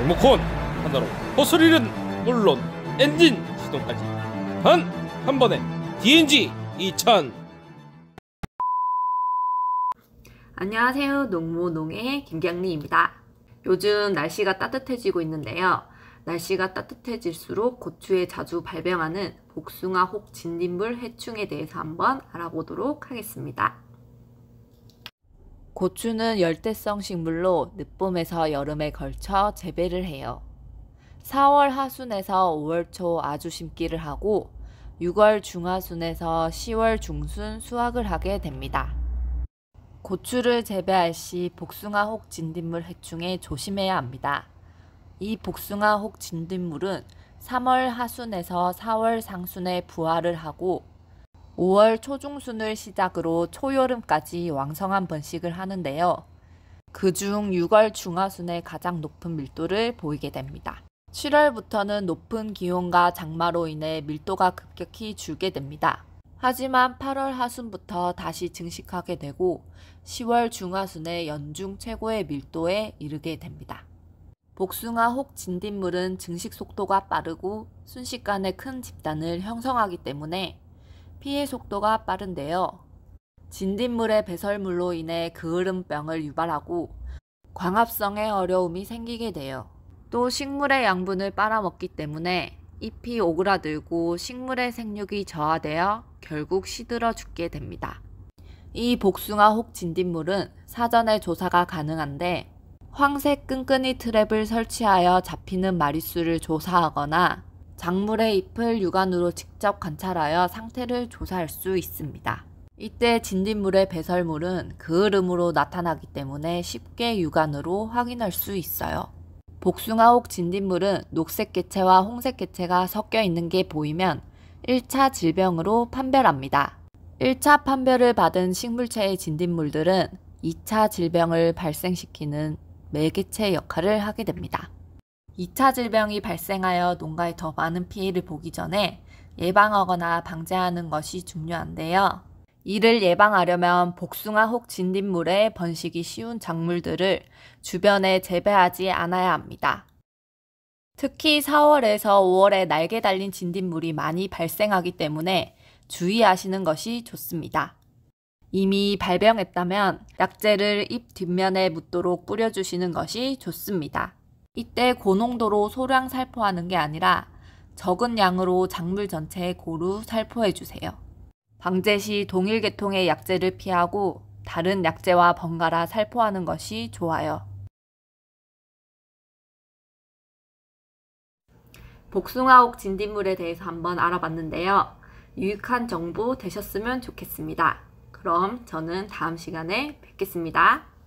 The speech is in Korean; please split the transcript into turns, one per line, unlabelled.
리모콘 하나로 호스릴은 물론 엔진 시동까지 단한 번에 DNG 2000 안녕하세요 농모농의 김경리입니다 요즘 날씨가 따뜻해지고 있는데요 날씨가 따뜻해질수록 고추에 자주 발병하는 복숭아 혹 진딧물 해충에 대해서 한번 알아보도록 하겠습니다 고추는 열대성 식물로 늦봄에서 여름에 걸쳐 재배를 해요. 4월 하순에서 5월 초 아주 심기를 하고 6월 중하순에서 10월 중순 수확을 하게 됩니다. 고추를 재배할 시 복숭아 혹 진딧물 해충에 조심해야 합니다. 이 복숭아 혹 진딧물은 3월 하순에서 4월 상순에 부활을 하고 5월 초중순을 시작으로 초여름까지 왕성한 번식을 하는데요. 그 중 6월 중하순에 가장 높은 밀도를 보이게 됩니다. 7월부터는 높은 기온과 장마로 인해 밀도가 급격히 줄게 됩니다. 하지만 8월 하순부터 다시 증식하게 되고 10월 중하순에 연중 최고의 밀도에 이르게 됩니다. 복숭아 혹 진딧물은 증식 속도가 빠르고 순식간에 큰 집단을 형성하기 때문에 피해 속도가 빠른데요. 진딧물의 배설물로 인해 그을음병을 유발하고 광합성에 어려움이 생기게 돼요. 또 식물의 양분을 빨아먹기 때문에 잎이 오그라들고 식물의 생육이 저하되어 결국 시들어 죽게 됩니다. 이 복숭아 혹 진딧물은 사전에 조사가 가능한데 황색 끈끈이 트랩을 설치하여 잡히는 마리수를 조사하거나 작물의 잎을 육안으로 직접 관찰하여 상태를 조사할 수 있습니다. 이때 진딧물의 배설물은 그을음으로 나타나기 때문에 쉽게 육안으로 확인할 수 있어요. 복숭아옥 진딧물은 녹색 개체와 홍색 개체가 섞여 있는 게 보이면 1차 질병으로 판별합니다. 1차 판별을 받은 식물체의 진딧물들은 2차 질병을 발생시키는 매개체 역할을 하게 됩니다. 2차 질병이 발생하여 농가에 더 많은 피해를 보기 전에 예방하거나 방제하는 것이 중요한데요. 이를 예방하려면 복숭아 혹 진딧물에 번식이 쉬운 작물들을 주변에 재배하지 않아야 합니다. 특히 4월에서 5월에 날개 달린 진딧물이 많이 발생하기 때문에 주의하시는 것이 좋습니다. 이미 발병했다면 약재를 잎 뒷면에 묻도록 뿌려주시는 것이 좋습니다. 이때 고농도로 소량 살포하는 게 아니라 적은 양으로 작물 전체에 고루 살포해 주세요. 방제 시 동일 계통의 약재를 피하고 다른 약재와 번갈아 살포하는 것이 좋아요. 복숭아옥 진딧물에 대해서 한번 알아봤는데요. 유익한 정보 되셨으면 좋겠습니다. 그럼 저는 다음 시간에 뵙겠습니다.